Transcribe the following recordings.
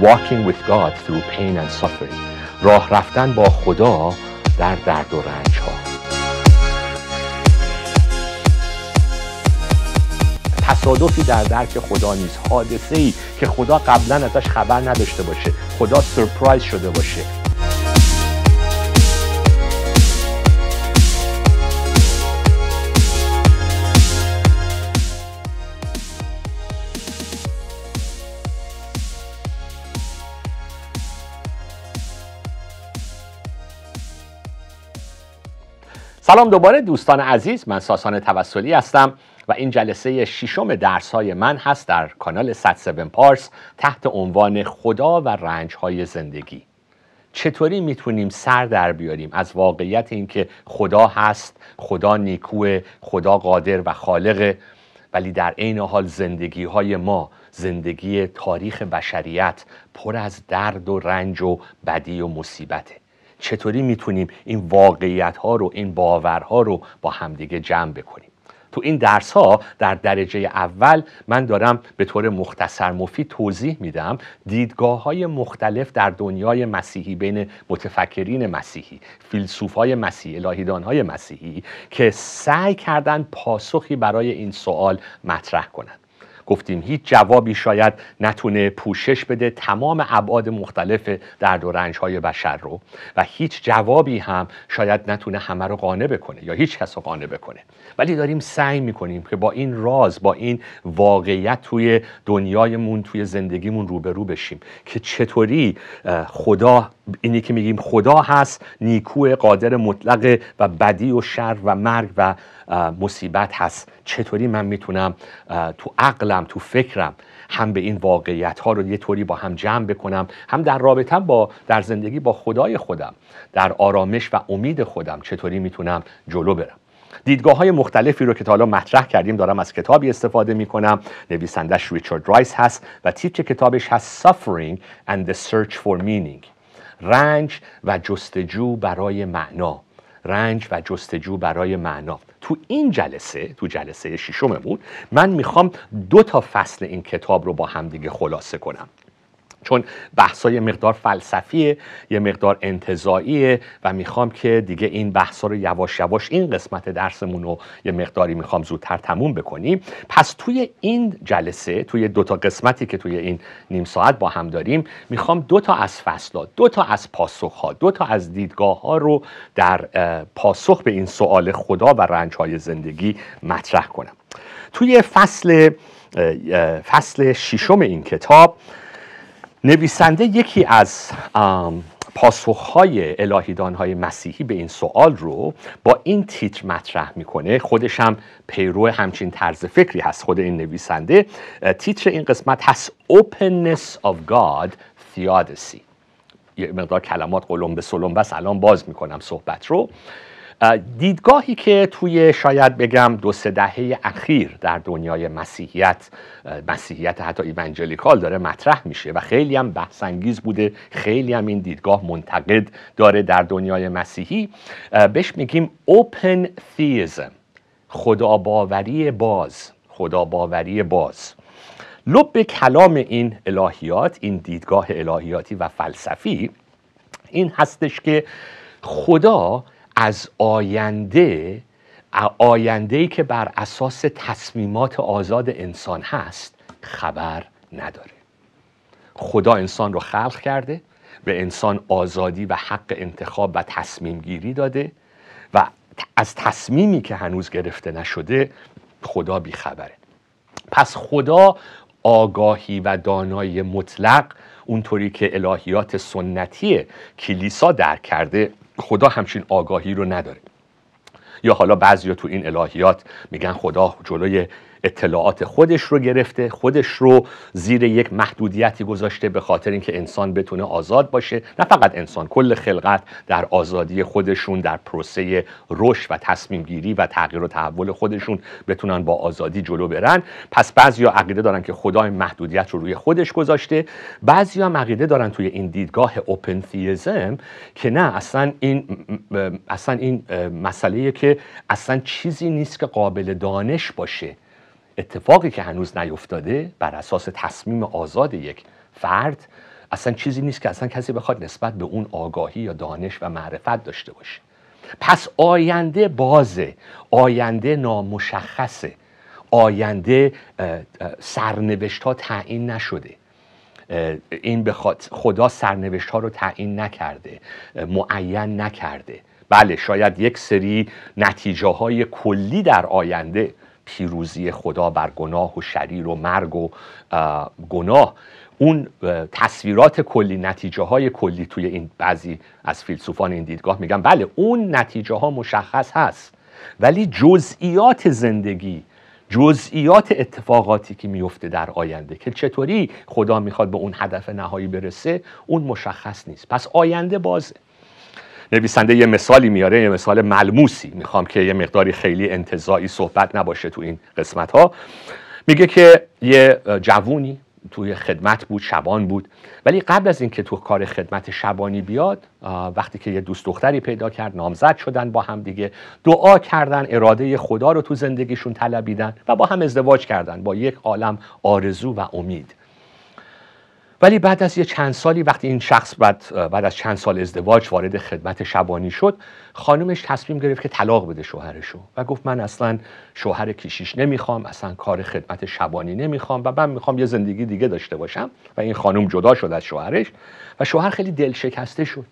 Walking with God through pain and suffering راه رفتن با خدا در درد و رنج ها تصادفی در درک خدا نیست حادثه ای که خدا قبلا ازش خبر نداشته باشه خدا سرپرایز شده باشه سلام دوباره دوستان عزیز من ساسان توسلی هستم و این جلسه ششم درس های من هست در کانال 107 پارس تحت عنوان خدا و رنج های زندگی چطوری میتونیم سر در بیاریم از واقعیت اینکه خدا هست خدا نیکو خدا قادر و خالق ولی در عین حال زندگی های ما زندگی تاریخ بشریت پر از درد و رنج و بدی و مصیبته چطوری میتونیم این واقعیت ها رو این باورها رو با همدیگه جمع بکنیم تو این درس ها در درجه اول من دارم به طور مختصر مفید توضیح میدم دیدگاه های مختلف در دنیای مسیحی بین متفکرین مسیحی فیلسوف های مسیحی الهیدان های مسیحی که سعی کردن پاسخی برای این سوال مطرح کنند گفتیم هیچ جوابی شاید نتونه پوشش بده تمام ابعاد مختلف درد و رنج های بشر رو و هیچ جوابی هم شاید نتونه همه رو قانع بکنه یا هیچ کس رو قانع بکنه ولی داریم سعی میکنیم که با این راز با این واقعیت توی دنیایمون توی زندگیمون روبرو بشیم که چطوری خدا اینی که میگیم خدا هست نیکو قادر مطلق و بدی و شر و مرگ و مصیبت هست چطوری من میتونم تو عقل خودم تو فکرم هم به این واقعیت ها رو یه طوری با هم جمع بکنم هم در رابطه با در زندگی با خدای خودم در آرامش و امید خودم چطوری میتونم جلو برم دیدگاه های مختلفی رو که تا حالا مطرح کردیم دارم از کتابی استفاده می کنم نویسندش ریچارد رایس هست و تیتر کتابش هست Suffering and the Search for Meaning رنج و جستجو برای معنا رنج و جستجو برای معنا تو این جلسه تو جلسه بود من میخوام دو تا فصل این کتاب رو با همدیگه خلاصه کنم چون بحث‌های یه مقدار فلسفیه یه مقدار انتظاییه و میخوام که دیگه این بحثا رو یواش یواش این قسمت درسمون رو یه مقداری میخوام زودتر تموم بکنیم پس توی این جلسه توی دو تا قسمتی که توی این نیم ساعت با هم داریم میخوام دو تا از فصلها دو تا از ها دو تا از دیدگاه ها رو در پاسخ به این سوال خدا و رنج های زندگی مطرح کنم توی فصل فصل ششم این کتاب نویسنده یکی از پاسخهای الهیدانهای مسیحی به این سوال رو با این تیتر مطرح میکنه خودش هم پیرو همچین طرز فکری هست خود این نویسنده تیتر این قسمت هست Openness of God Theodicy یه مقدار کلمات قلم به سلوم بس الان باز میکنم صحبت رو دیدگاهی که توی شاید بگم دو سه دهه اخیر در دنیای مسیحیت مسیحیت حتی ایونجلیکال داره مطرح میشه و خیلی هم بحث بوده خیلی هم این دیدگاه منتقد داره در دنیای مسیحی بهش میگیم Open Theism خداباوری باز خداباوری باز لب کلام این الهیات این دیدگاه الهیاتی و فلسفی این هستش که خدا از آینده آینده ای که بر اساس تصمیمات آزاد انسان هست خبر نداره خدا انسان رو خلق کرده به انسان آزادی و حق انتخاب و تصمیم داده و از تصمیمی که هنوز گرفته نشده خدا بیخبره پس خدا آگاهی و دانایی مطلق اونطوری که الهیات سنتی کلیسا درک کرده خدا همچین آگاهی رو نداره یا حالا بعضی تو این الهیات میگن خدا جلوی اطلاعات خودش رو گرفته خودش رو زیر یک محدودیتی گذاشته به خاطر اینکه انسان بتونه آزاد باشه نه فقط انسان کل خلقت در آزادی خودشون در پروسه رشد و تصمیم گیری و تغییر و تحول خودشون بتونن با آزادی جلو برن پس بعضیا عقیده دارن که خدا این محدودیت رو روی خودش گذاشته بعضیا عقیده دارن توی این دیدگاه اوپن تیزم که نه اصلا این اصلا این مسئله که اصلا چیزی نیست که قابل دانش باشه اتفاقی که هنوز نیفتاده بر اساس تصمیم آزاد یک فرد اصلا چیزی نیست که اصلا کسی بخواد نسبت به اون آگاهی یا دانش و معرفت داشته باشه پس آینده بازه آینده نامشخصه آینده سرنوشت ها تعیین نشده این بخواد خدا سرنوشت ها رو تعیین نکرده معین نکرده بله شاید یک سری نتیجه های کلی در آینده پیروزی خدا بر گناه و شریر و مرگ و گناه اون تصویرات کلی نتیجه های کلی توی این بعضی از فیلسوفان این دیدگاه میگن بله اون نتیجه ها مشخص هست ولی جزئیات زندگی جزئیات اتفاقاتی که میفته در آینده که چطوری خدا میخواد به اون هدف نهایی برسه اون مشخص نیست پس آینده بازه نویسنده یه مثالی میاره یه مثال ملموسی میخوام که یه مقداری خیلی انتظایی صحبت نباشه تو این قسمت ها میگه که یه جوونی توی خدمت بود شبان بود ولی قبل از اینکه تو کار خدمت شبانی بیاد وقتی که یه دوست دختری پیدا کرد نامزد شدن با هم دیگه دعا کردن اراده خدا رو تو زندگیشون طلبیدن و با هم ازدواج کردن با یک عالم آرزو و امید ولی بعد از یه چند سالی وقتی این شخص بعد, بعد از چند سال ازدواج وارد خدمت شبانی شد خانمش تصمیم گرفت که طلاق بده شوهرشو و گفت من اصلا شوهر کشیش نمیخوام اصلا کار خدمت شبانی نمیخوام و من میخوام یه زندگی دیگه داشته باشم و این خانوم جدا شد از شوهرش و شوهر خیلی دلشکسته شد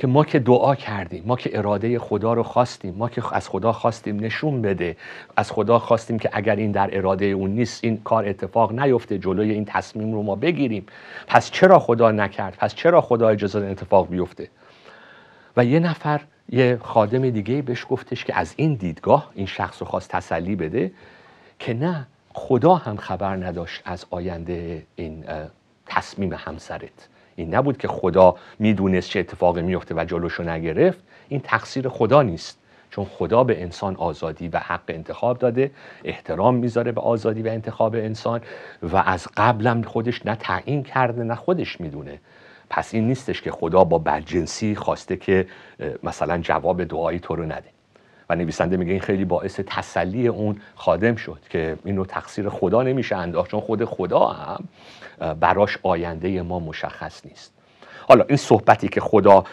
که ما که دعا کردیم ما که اراده خدا رو خواستیم ما که از خدا خواستیم نشون بده از خدا خواستیم که اگر این در اراده اون نیست این کار اتفاق نیفته جلوی این تصمیم رو ما بگیریم پس چرا خدا نکرد پس چرا خدا اجازه اتفاق بیفته و یه نفر یه خادم دیگه بهش گفتش که از این دیدگاه این شخص رو خواست تسلی بده که نه خدا هم خبر نداشت از آینده این تصمیم همسرت این نبود که خدا میدونست چه اتفاقی میفته و جلوشو نگرفت این تقصیر خدا نیست چون خدا به انسان آزادی و حق انتخاب داده احترام میذاره به آزادی و انتخاب انسان و از قبلم خودش نه تعیین کرده نه خودش میدونه پس این نیستش که خدا با بدجنسی خواسته که مثلا جواب دعایی تو رو نده و نویسنده میگه این خیلی باعث تسلی اون خادم شد که اینو تقصیر خدا نمیشه انداخت چون خود خدا هم براش آینده ما مشخص نیست حالا این صحبتی که خدا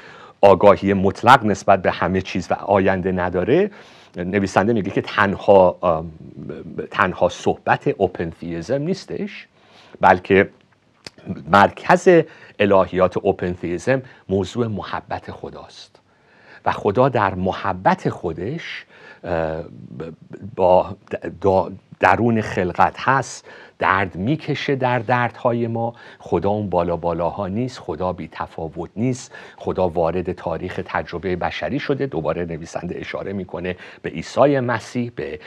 آگاهی مطلق نسبت به همه چیز و آینده نداره نویسنده میگه که تنها تنها صحبت اوپن نیستش بلکه مرکز الهیات اوپن موضوع محبت خداست و خدا در محبت خودش با درون خلقت هست درد میکشه در دردهای ما خدا اون بالا بالاها نیست خدا بی تفاوت نیست خدا وارد تاریخ تجربه بشری شده دوباره نویسنده اشاره میکنه به عیسی مسیح به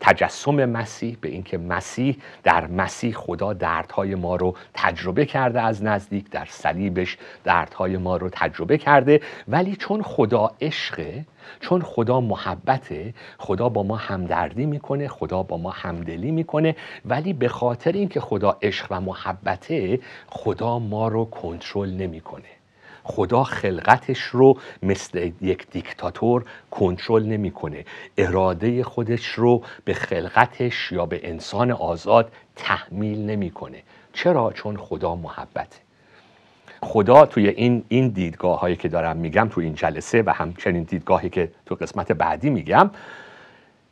تجسم مسیح به اینکه مسیح در مسیح خدا دردهای ما رو تجربه کرده از نزدیک در صلیبش دردهای ما رو تجربه کرده ولی چون خدا عشقه چون خدا محبته خدا با ما همدردی میکنه خدا با ما همدلی میکنه ولی به خاطر اینکه خدا عشق و محبته خدا ما رو کنترل نمیکنه خدا خلقتش رو مثل یک دیکتاتور کنترل نمیکنه اراده خودش رو به خلقتش یا به انسان آزاد تحمیل نمیکنه چرا چون خدا محبته خدا توی این این دیدگاه هایی که دارم میگم تو این جلسه و همچنین دیدگاهی که تو قسمت بعدی میگم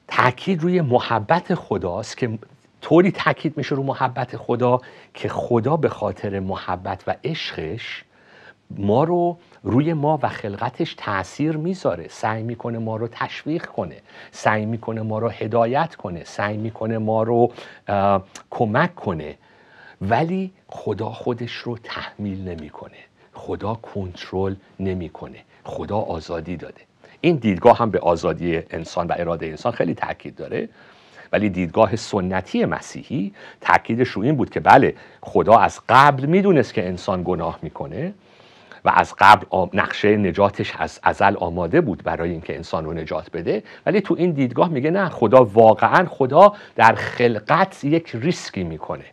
تاکید روی محبت خداست که طوری تاکید میشه رو محبت خدا که خدا به خاطر محبت و عشقش ما رو روی ما و خلقتش تاثیر میذاره سعی میکنه ما رو تشویق کنه سعی میکنه ما رو هدایت کنه سعی میکنه ما رو کمک کنه ولی خدا خودش رو تحمیل نمیکنه خدا کنترل نمیکنه خدا آزادی داده این دیدگاه هم به آزادی انسان و اراده انسان خیلی تاکید داره ولی دیدگاه سنتی مسیحی تاکیدش رو این بود که بله خدا از قبل میدونست که انسان گناه میکنه و از قبل نقشه نجاتش از ازل آماده بود برای اینکه انسان رو نجات بده ولی تو این دیدگاه میگه نه خدا واقعا خدا در خلقت یک ریسکی میکنه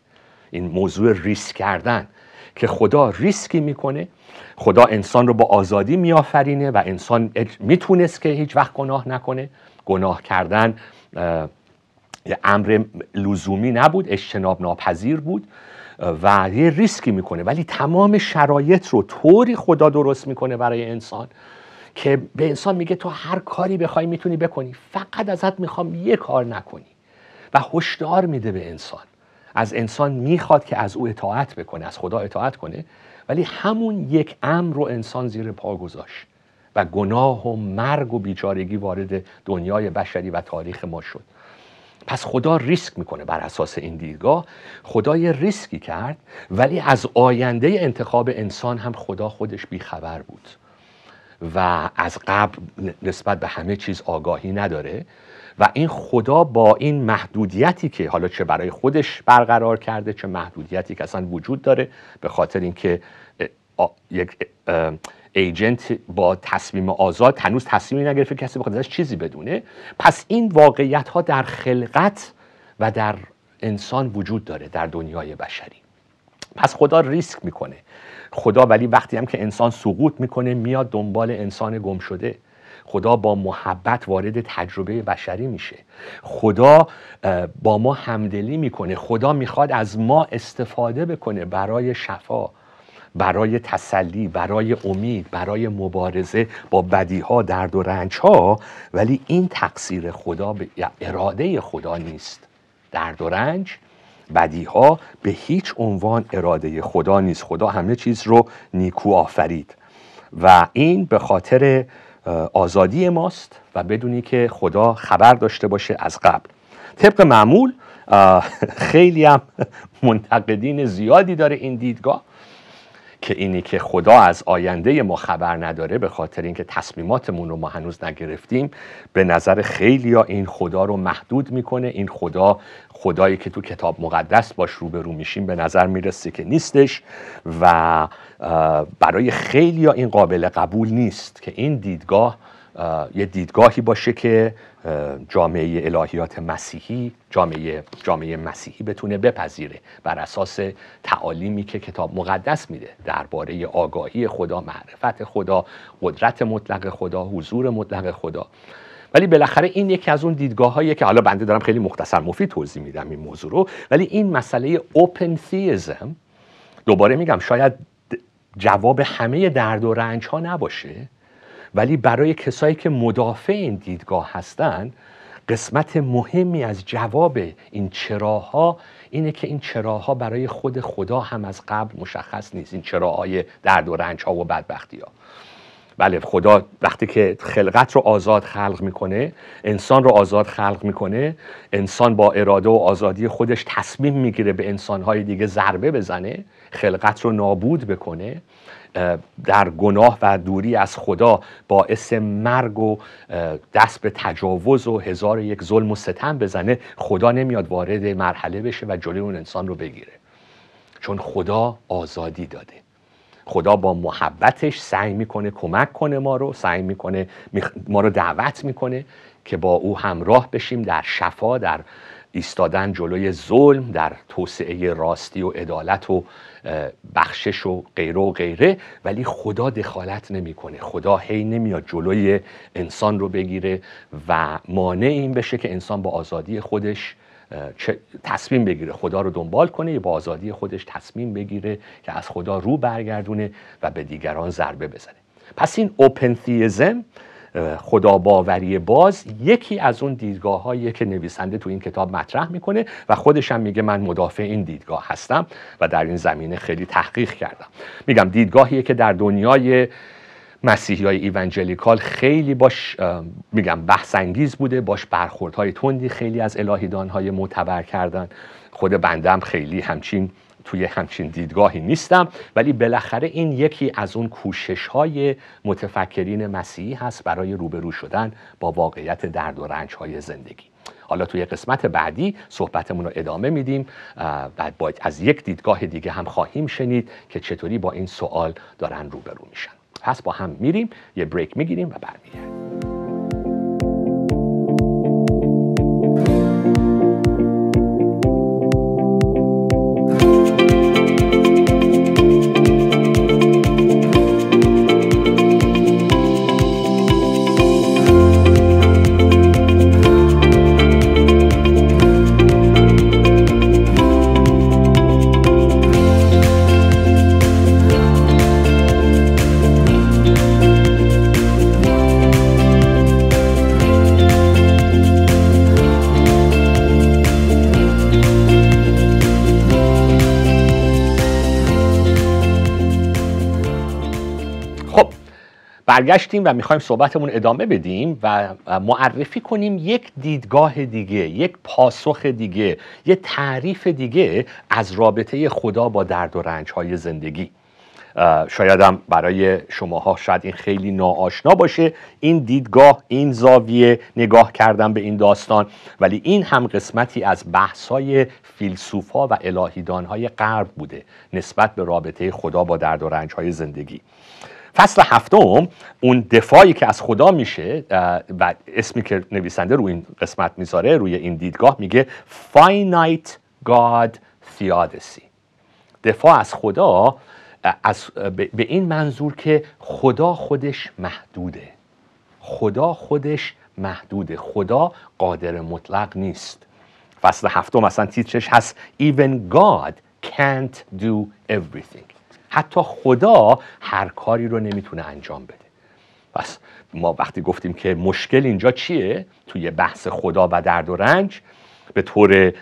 این موضوع ریسک کردن که خدا ریسکی میکنه خدا انسان رو با آزادی میآفرینه و انسان میتونست که هیچ وقت گناه نکنه گناه کردن امر لزومی نبود اجتناب ناپذیر بود و یه ریسکی میکنه ولی تمام شرایط رو طوری خدا درست میکنه برای انسان که به انسان میگه تو هر کاری بخوای میتونی بکنی فقط ازت میخوام یه کار نکنی و هشدار میده به انسان از انسان میخواد که از او اطاعت بکنه از خدا اطاعت کنه ولی همون یک امر رو انسان زیر پا گذاشت و گناه و مرگ و بیچارگی وارد دنیای بشری و تاریخ ما شد پس خدا ریسک میکنه بر اساس این دیدگاه خدا یه ریسکی کرد ولی از آینده انتخاب انسان هم خدا خودش بیخبر بود و از قبل نسبت به همه چیز آگاهی نداره و این خدا با این محدودیتی که حالا چه برای خودش برقرار کرده چه محدودیتی که اصلا وجود داره به خاطر اینکه یک ایجنت با تصمیم آزاد هنوز تصمیمی نگرفته کسی بخواد ازش چیزی بدونه پس این واقعیت ها در خلقت و در انسان وجود داره در دنیای بشری پس خدا ریسک میکنه خدا ولی وقتی هم که انسان سقوط میکنه میاد دنبال انسان گم شده خدا با محبت وارد تجربه بشری میشه خدا با ما همدلی میکنه خدا میخواد از ما استفاده بکنه برای شفا برای تسلی برای امید برای مبارزه با ها درد و رنج ها ولی این تقصیر خدا یا اراده خدا نیست درد و رنج ها به هیچ عنوان اراده خدا نیست خدا همه چیز رو نیکو آفرید و این به خاطر آزادی ماست و بدونی که خدا خبر داشته باشه از قبل طبق معمول خیلی هم منتقدین زیادی داره این دیدگاه که اینی که خدا از آینده ما خبر نداره به خاطر اینکه تصمیماتمون رو ما هنوز نگرفتیم به نظر خیلی ها این خدا رو محدود میکنه این خدا خدایی که تو کتاب مقدس باش روبرو میشیم به نظر میرسه که نیستش و برای خیلی ها این قابل قبول نیست که این دیدگاه یه دیدگاهی باشه که جامعه الهیات مسیحی جامعه, جامعه مسیحی بتونه بپذیره بر اساس تعالیمی که کتاب مقدس میده درباره آگاهی خدا معرفت خدا قدرت مطلق خدا حضور مطلق خدا ولی بالاخره این یکی از اون دیدگاه هایی که حالا بنده دارم خیلی مختصر مفید توضیح میدم این موضوع رو ولی این مسئله اوپن تیزم دوباره میگم شاید جواب همه درد و رنج ها نباشه ولی برای کسایی که مدافع این دیدگاه هستند قسمت مهمی از جواب این چراها اینه که این چراها برای خود خدا هم از قبل مشخص نیست این چراهای درد و رنج ها و بدبختی ها بله خدا وقتی که خلقت رو آزاد خلق میکنه انسان رو آزاد خلق میکنه انسان با اراده و آزادی خودش تصمیم میگیره به انسانهای دیگه ضربه بزنه خلقت رو نابود بکنه در گناه و دوری از خدا باعث مرگ و دست به تجاوز و هزار یک ظلم و ستم بزنه خدا نمیاد وارد مرحله بشه و جلوی اون انسان رو بگیره چون خدا آزادی داده خدا با محبتش سعی میکنه کمک کنه ما رو سعی میکنه ما رو دعوت میکنه که با او همراه بشیم در شفا در ایستادن جلوی ظلم در توسعه راستی و عدالت و بخشش و غیره و غیره ولی خدا دخالت نمیکنه خدا هی نمیاد جلوی انسان رو بگیره و مانع این بشه که انسان با آزادی خودش تصمیم بگیره خدا رو دنبال کنه یا با آزادی خودش تصمیم بگیره که از خدا رو برگردونه و به دیگران ضربه بزنه پس این اوپن تیزم خداباوری باز یکی از اون دیدگاه که نویسنده تو این کتاب مطرح میکنه و خودش هم میگه من مدافع این دیدگاه هستم و در این زمینه خیلی تحقیق کردم میگم دیدگاهیه که در دنیای مسیحی های ایونجلیکال خیلی باش میگم بحثنگیز بوده باش برخورد های تندی خیلی از الهیدان های معتبر کردن خود بنده خیلی همچین توی همچین دیدگاهی نیستم ولی بالاخره این یکی از اون کوشش های متفکرین مسیحی هست برای روبرو شدن با واقعیت درد و رنج های زندگی حالا توی قسمت بعدی صحبتمون رو ادامه میدیم و از یک دیدگاه دیگه هم خواهیم شنید که چطوری با این سوال دارن روبرو میشن پس با هم میریم یه بریک میگیریم و برمیگردیم برگشتیم و میخوایم صحبتمون ادامه بدیم و معرفی کنیم یک دیدگاه دیگه یک پاسخ دیگه یه تعریف دیگه از رابطه خدا با درد و رنج های زندگی شایدم برای شماها شاید این خیلی ناآشنا باشه این دیدگاه این زاویه نگاه کردن به این داستان ولی این هم قسمتی از بحث‌های فیلسوفا و الهیدانهای غرب بوده نسبت به رابطه خدا با درد و های زندگی فصل هفتم اون دفاعی که از خدا میشه و اسمی که نویسنده روی این قسمت میذاره روی این دیدگاه میگه finite God theodicy دفاع از خدا از به این منظور که خدا خودش محدوده خدا خودش محدوده خدا قادر مطلق نیست فصل هفتم مثلا تیترش هست Even God can't do everything حتی خدا هر کاری رو نمیتونه انجام بده پس ما وقتی گفتیم که مشکل اینجا چیه توی بحث خدا و درد و رنج به طور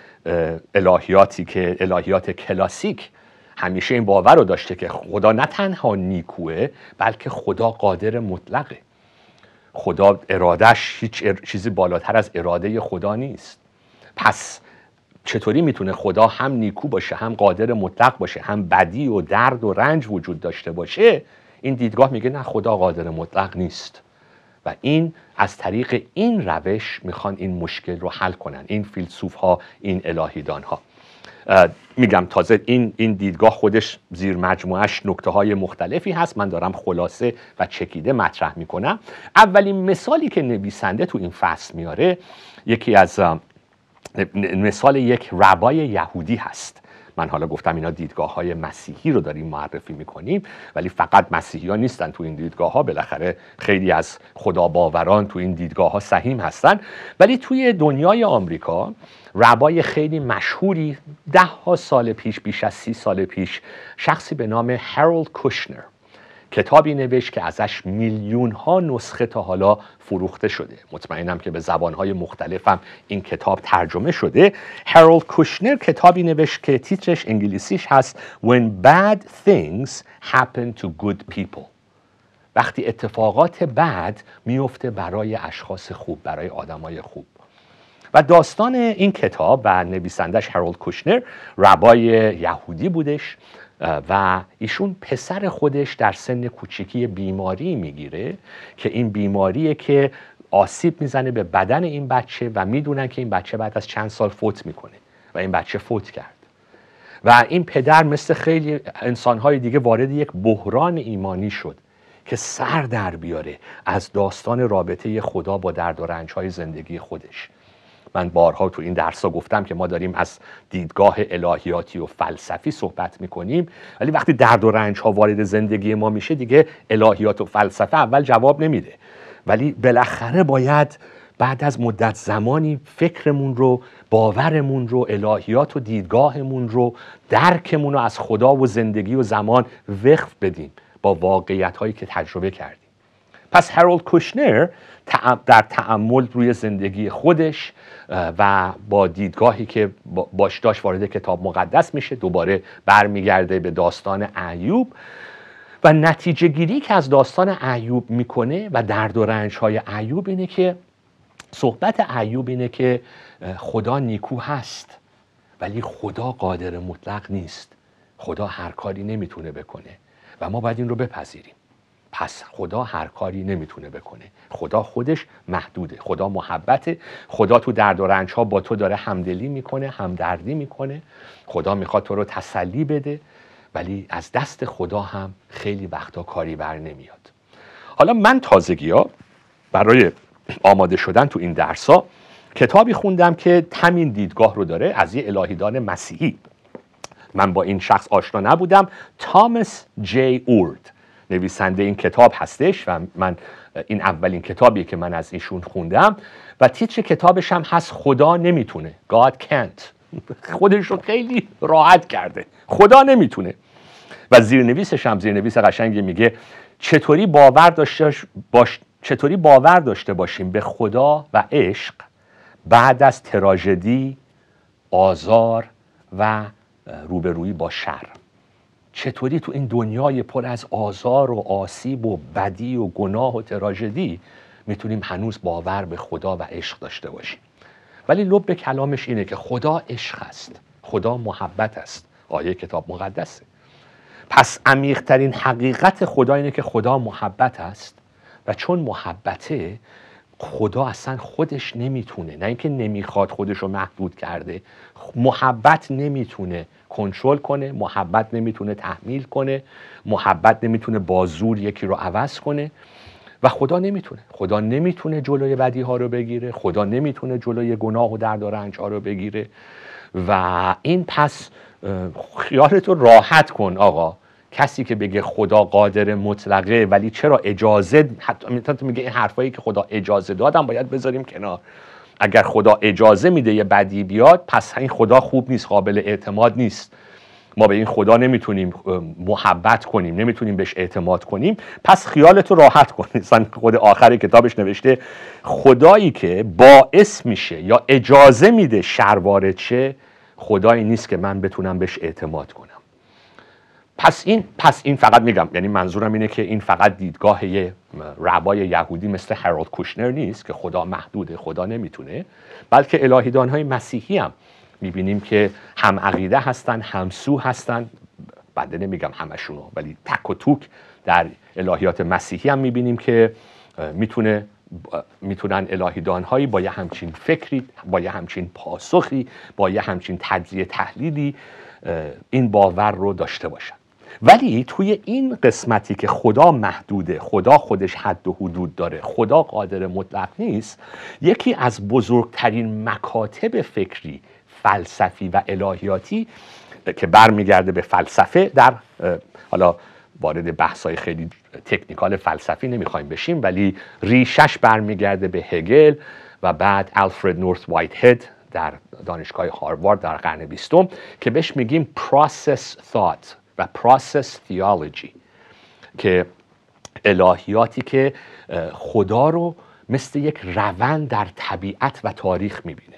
الهیاتی که الهیات کلاسیک همیشه این باور رو داشته که خدا نه تنها نیکوه بلکه خدا قادر مطلقه خدا ارادش هیچ چیزی بالاتر از اراده خدا نیست پس چطوری میتونه خدا هم نیکو باشه هم قادر مطلق باشه هم بدی و درد و رنج وجود داشته باشه این دیدگاه میگه نه خدا قادر مطلق نیست و این از طریق این روش میخوان این مشکل رو حل کنن این فیلسوف ها این الهیدان ها میگم تازه این, این دیدگاه خودش زیر مجموعش نکته های مختلفی هست من دارم خلاصه و چکیده مطرح میکنم اولین مثالی که نویسنده تو این فصل میاره یکی از مثال یک ربای یهودی هست من حالا گفتم اینا دیدگاه های مسیحی رو داریم معرفی میکنیم ولی فقط مسیحی ها نیستن تو این دیدگاه ها بالاخره خیلی از باوران تو این دیدگاه ها سهیم هستن ولی توی دنیای آمریکا ربای خیلی مشهوری ده ها سال پیش بیش از سی سال پیش شخصی به نام هارولد کوشنر کتابی نوشت که ازش میلیون ها نسخه تا حالا فروخته شده مطمئنم که به زبانهای هم این کتاب ترجمه شده هرالد کوشنر کتابی نوشت که تیترش انگلیسیش هست When bad things happen to good people وقتی اتفاقات بد میفته برای اشخاص خوب برای آدمای خوب و داستان این کتاب و نویسندش هرالد کوشنر ربای یهودی بودش و ایشون پسر خودش در سن کوچیکی بیماری میگیره که این بیماریه که آسیب میزنه به بدن این بچه و میدونن که این بچه بعد از چند سال فوت میکنه و این بچه فوت کرد و این پدر مثل خیلی انسانهای دیگه وارد یک بحران ایمانی شد که سر در بیاره از داستان رابطه خدا با درد و رنجهای زندگی خودش من بارها تو این درس ها گفتم که ما داریم از دیدگاه الهیاتی و فلسفی صحبت میکنیم ولی وقتی درد و رنج ها وارد زندگی ما میشه دیگه الهیات و فلسفه اول جواب نمیده ولی بالاخره باید بعد از مدت زمانی فکرمون رو باورمون رو الهیات و دیدگاهمون رو درکمون رو از خدا و زندگی و زمان وقف بدیم با واقعیت هایی که تجربه کردیم پس هرولد کوشنر در تعمل روی زندگی خودش و با دیدگاهی که باش داشت وارد کتاب مقدس میشه دوباره برمیگرده به داستان ایوب و نتیجه گیری که از داستان ایوب میکنه و درد و رنج های ایوب اینه که صحبت ایوب اینه که خدا نیکو هست ولی خدا قادر مطلق نیست خدا هر کاری نمیتونه بکنه و ما باید این رو بپذیریم پس خدا هر کاری نمیتونه بکنه خدا خودش محدوده خدا محبته خدا تو درد و رنج ها با تو داره همدلی میکنه همدردی میکنه خدا میخواد تو رو تسلی بده ولی از دست خدا هم خیلی وقتا کاری بر نمیاد حالا من تازگی ها برای آماده شدن تو این درس ها کتابی خوندم که همین دیدگاه رو داره از یه الهیدان مسیحی من با این شخص آشنا نبودم تامس جی اورد نویسنده این کتاب هستش و من این اولین کتابی که من از ایشون خوندم و تیتر کتابش هم هست خدا نمیتونه God can't خودش رو خیلی راحت کرده خدا نمیتونه و زیرنویسش هم زیرنویس قشنگی میگه چطوری باور داشته باش... چطوری باور داشته باشیم به خدا و عشق بعد از تراژدی آزار و روبرویی با شر چطوری تو این دنیای پر از آزار و آسیب و بدی و گناه و تراژدی میتونیم هنوز باور به خدا و عشق داشته باشیم ولی لب به کلامش اینه که خدا عشق است خدا محبت است آیه کتاب مقدسه پس عمیقترین حقیقت خدا اینه که خدا محبت است و چون محبته خدا اصلا خودش نمیتونه نه اینکه نمیخواد خودش رو محدود کرده محبت نمیتونه کنترل کنه محبت نمیتونه تحمیل کنه محبت نمیتونه با زور یکی رو عوض کنه و خدا نمیتونه خدا نمیتونه جلوی بدی ها رو بگیره خدا نمیتونه جلوی گناه و درد و رنج ها رو بگیره و این پس خیالتو راحت کن آقا کسی که بگه خدا قادر مطلقه ولی چرا اجازه حتی میگه این حرفایی که خدا اجازه دادم باید بذاریم کنار اگر خدا اجازه میده یه بدی بیاد پس این خدا خوب نیست قابل اعتماد نیست ما به این خدا نمیتونیم محبت کنیم نمیتونیم بهش اعتماد کنیم پس خیالت رو راحت کن خود آخر کتابش نوشته خدایی که باعث میشه یا اجازه میده شر چه شه خدایی نیست که من بتونم بهش اعتماد کنم پس این پس این فقط میگم یعنی منظورم اینه که این فقط دیدگاه یه ربای یهودی مثل هرالد کوشنر نیست که خدا محدوده خدا نمیتونه بلکه الهیدان های مسیحی هم میبینیم که هم عقیده هستن هم سو هستن بنده نمیگم همشونو ولی تک و توک در الهیات مسیحی هم میبینیم که میتونه میتونن الهیدان هایی با یه همچین فکری با یه همچین پاسخی با یه همچین تجزیه تحلیلی این باور رو داشته باشن ولی توی این قسمتی که خدا محدوده خدا خودش حد و حدود داره خدا قادر مطلق نیست یکی از بزرگترین مکاتب فکری فلسفی و الهیاتی که برمیگرده به فلسفه در حالا وارد بحث‌های خیلی تکنیکال فلسفی نمیخوایم بشیم ولی ریشش برمیگرده به هگل و بعد آلفرد نورث وایت هد در دانشگاه هاروارد در قرن بیستم که بهش میگیم پروسس thought و پراسس تیالوجی که الهیاتی که خدا رو مثل یک روند در طبیعت و تاریخ میبینه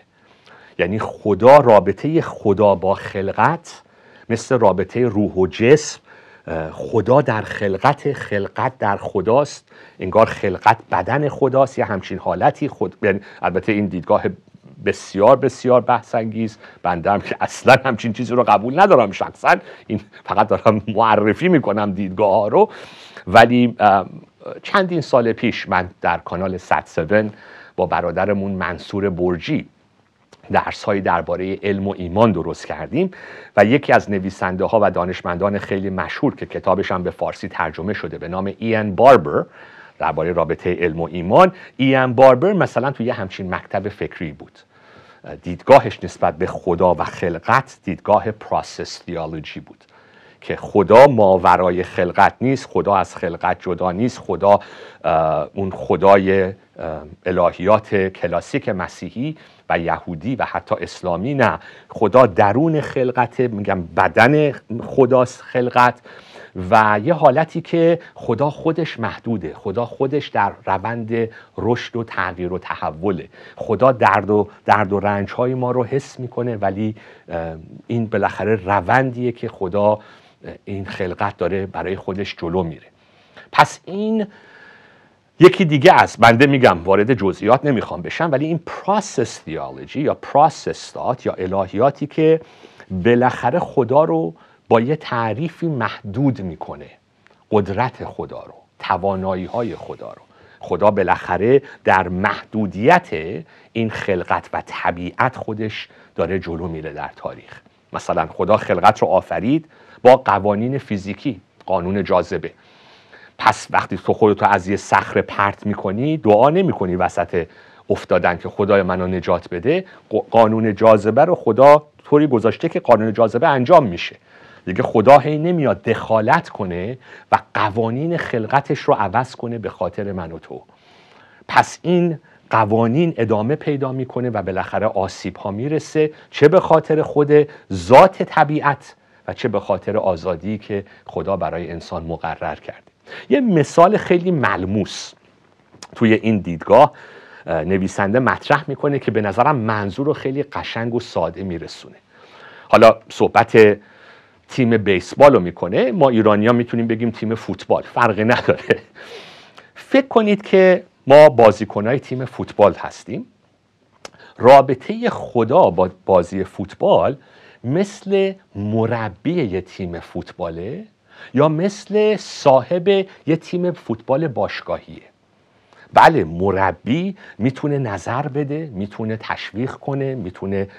یعنی خدا رابطه خدا با خلقت مثل رابطه روح و جسم خدا در خلقت خلقت در خداست انگار خلقت بدن خداست یا همچین حالتی خود یعنی البته این دیدگاه بسیار بسیار بحث انگیز بنده که اصلا همچین چیزی رو قبول ندارم شخصا این فقط دارم معرفی میکنم دیدگاه ها رو ولی چندین سال پیش من در کانال 107 با برادرمون منصور برجی درس های درباره علم و ایمان درست کردیم و یکی از نویسنده ها و دانشمندان خیلی مشهور که کتابش هم به فارسی ترجمه شده به نام این باربر درباره رابطه علم و ایمان ایان باربر مثلا توی یه همچین مکتب فکری بود دیدگاهش نسبت به خدا و خلقت دیدگاه پراسس تیالوجی بود که خدا ماورای خلقت نیست خدا از خلقت جدا نیست خدا اون خدای الهیات کلاسیک مسیحی و یهودی و حتی اسلامی نه خدا درون خلقت میگم بدن خداست خلقت و یه حالتی که خدا خودش محدوده خدا خودش در روند رشد و تغییر و تحوله خدا درد و, درد و رنج های ما رو حس میکنه ولی این بالاخره روندیه که خدا این خلقت داره برای خودش جلو میره پس این یکی دیگه از بنده میگم وارد جزئیات نمیخوام بشم ولی این پروسس تیالوجی یا پراسس یا الهیاتی که بالاخره خدا رو با یه تعریفی محدود میکنه قدرت خدا رو توانایی های خدا رو خدا بالاخره در محدودیت این خلقت و طبیعت خودش داره جلو میره در تاریخ مثلا خدا خلقت رو آفرید با قوانین فیزیکی قانون جاذبه پس وقتی تو خودتو از یه صخره پرت میکنی دعا نمیکنی وسط افتادن که خدای منو نجات بده قانون جاذبه رو خدا طوری گذاشته که قانون جاذبه انجام میشه دیگه خدا هی نمیاد دخالت کنه و قوانین خلقتش رو عوض کنه به خاطر من و تو پس این قوانین ادامه پیدا میکنه و بالاخره آسیب ها میرسه چه به خاطر خود ذات طبیعت و چه به خاطر آزادی که خدا برای انسان مقرر کرده یه مثال خیلی ملموس توی این دیدگاه نویسنده مطرح میکنه که به نظرم منظور رو خیلی قشنگ و ساده میرسونه حالا صحبت تیم بیسبال رو میکنه ما ایرانیا میتونیم بگیم تیم فوتبال فرقی نداره فکر کنید که ما بازیکنهای تیم فوتبال هستیم رابطه خدا با بازی فوتبال مثل مربی یه تیم فوتباله یا مثل صاحب یه تیم فوتبال باشگاهیه بله مربی میتونه نظر بده میتونه تشویق کنه میتونه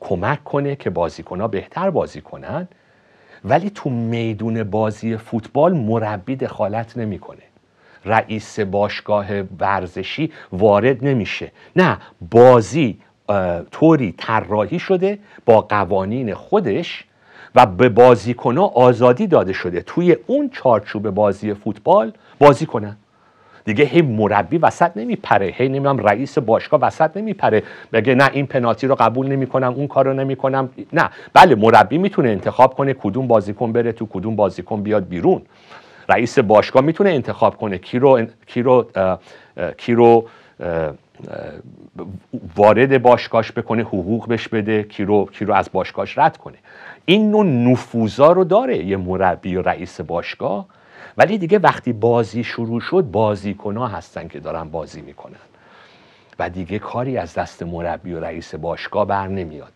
کمک کنه که بازیکنها بهتر بازی کنن ولی تو میدون بازی فوتبال مربی دخالت نمیکنه رئیس باشگاه ورزشی وارد نمیشه نه بازی طوری طراحی شده با قوانین خودش و به بازیکنها آزادی داده شده توی اون چارچوب بازی فوتبال بازی کنن دیگه هی مربی وسط نمیپره هی نمیدونم رئیس باشگاه وسط نمیپره بگه نه این پنالتی رو قبول نمیکنم اون کارو نمیکنم نه بله مربی میتونه انتخاب کنه کدوم بازیکن بره تو کدوم بازیکن بیاد بیرون رئیس باشگاه میتونه انتخاب کنه کی رو کی رو کی رو وارد باشگاهش بکنه حقوق بش بده کی رو کی رو از باشگاهش رد کنه این نوع نفوذا رو داره یه مربی و رئیس باشگاه ولی دیگه وقتی بازی شروع شد بازیکنها هستن که دارن بازی میکنن و دیگه کاری از دست مربی و رئیس باشگاه بر نمیاد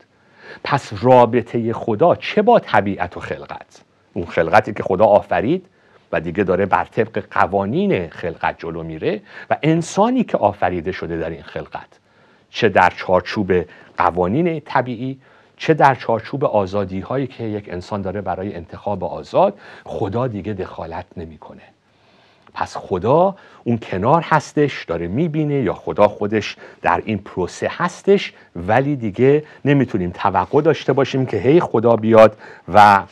پس رابطه خدا چه با طبیعت و خلقت اون خلقتی که خدا آفرید و دیگه داره بر طبق قوانین خلقت جلو میره و انسانی که آفریده شده در این خلقت چه در چارچوب قوانین طبیعی چه در چارچوب آزادی هایی که یک انسان داره برای انتخاب آزاد خدا دیگه دخالت نمیکنه پس خدا اون کنار هستش داره میبینه یا خدا خودش در این پروسه هستش ولی دیگه نمیتونیم توقع داشته باشیم که هی خدا بیاد و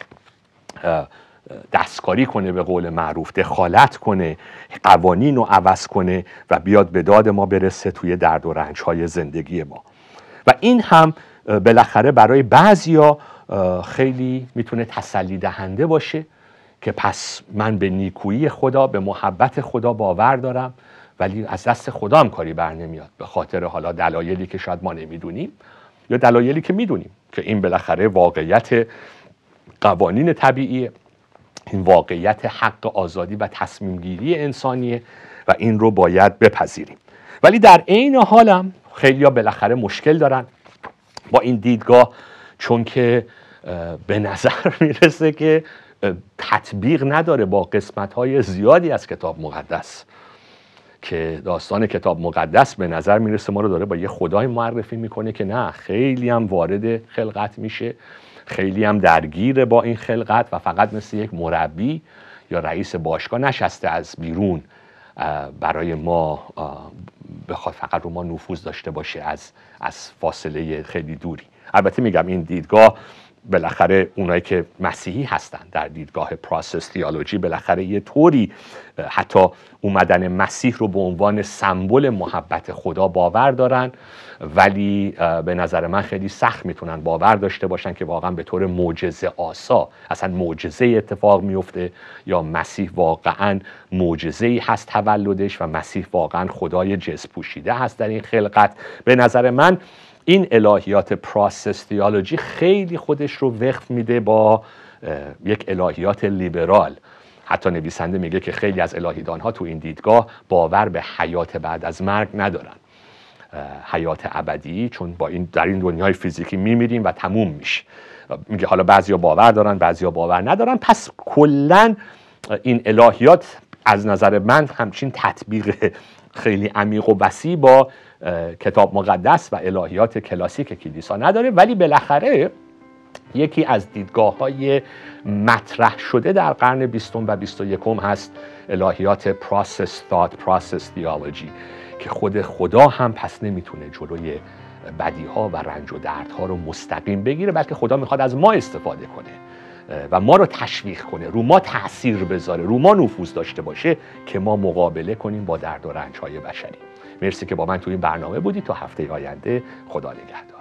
دستکاری کنه به قول معروف دخالت کنه قوانین رو عوض کنه و بیاد به داد ما برسه توی درد و رنج های زندگی ما و این هم بالاخره برای بعضیا خیلی میتونه تسلی دهنده باشه که پس من به نیکویی خدا به محبت خدا باور دارم ولی از دست خدا هم کاری بر نمیاد به خاطر حالا دلایلی که شاید ما نمیدونیم یا دلایلی که میدونیم که این بالاخره واقعیت قوانین طبیعی این واقعیت حق آزادی و تصمیمگیری انسانیه و این رو باید بپذیریم ولی در عین حالم خیلی ها بالاخره مشکل دارن با این دیدگاه چون که به نظر میرسه که تطبیق نداره با قسمت های زیادی از کتاب مقدس که داستان کتاب مقدس به نظر میرسه ما رو داره با یه خدای معرفی میکنه که نه خیلی هم وارد خلقت میشه خیلی هم درگیره با این خلقت و فقط مثل یک مربی یا رئیس باشگاه نشسته از بیرون برای ما بخواد فقط رو ما نفوذ داشته باشه از از فاصله خیلی دوری البته میگم این دیدگاه بالاخره اونایی که مسیحی هستن در دیدگاه پراسس تیالوجی بالاخره یه طوری حتی اومدن مسیح رو به عنوان سمبل محبت خدا باور دارن ولی به نظر من خیلی سخت میتونن باور داشته باشن که واقعا به طور معجزه آسا اصلا معجزه اتفاق میفته یا مسیح واقعا معجزه هست تولدش و مسیح واقعا خدای جز پوشیده هست در این خلقت به نظر من این الهیات پراسس تیالوجی خیلی خودش رو وقف میده با یک الهیات لیبرال حتی نویسنده میگه که خیلی از الهیدان ها تو این دیدگاه باور به حیات بعد از مرگ ندارن حیات ابدی چون با این در این دنیای فیزیکی میمیریم و تموم میشه میگه حالا بعضیا باور دارن بعضیا باور ندارن پس کلا این الهیات از نظر من همچین تطبیق خیلی عمیق و وسیع با کتاب مقدس و الهیات کلاسیک کلیسا نداره ولی بالاخره یکی از دیدگاه های مطرح شده در قرن بیستم و بیست و یکم هست الهیات پراسس thought پراسس دیالوجی که خود خدا هم پس نمیتونه جلوی بدی ها و رنج و درد ها رو مستقیم بگیره بلکه خدا میخواد از ما استفاده کنه و ما رو تشویق کنه رو ما تاثیر بذاره رو ما نفوذ داشته باشه که ما مقابله کنیم با درد و رنج های بشری مرسی که با من تو این برنامه بودی تا هفته آینده خدا نگهدار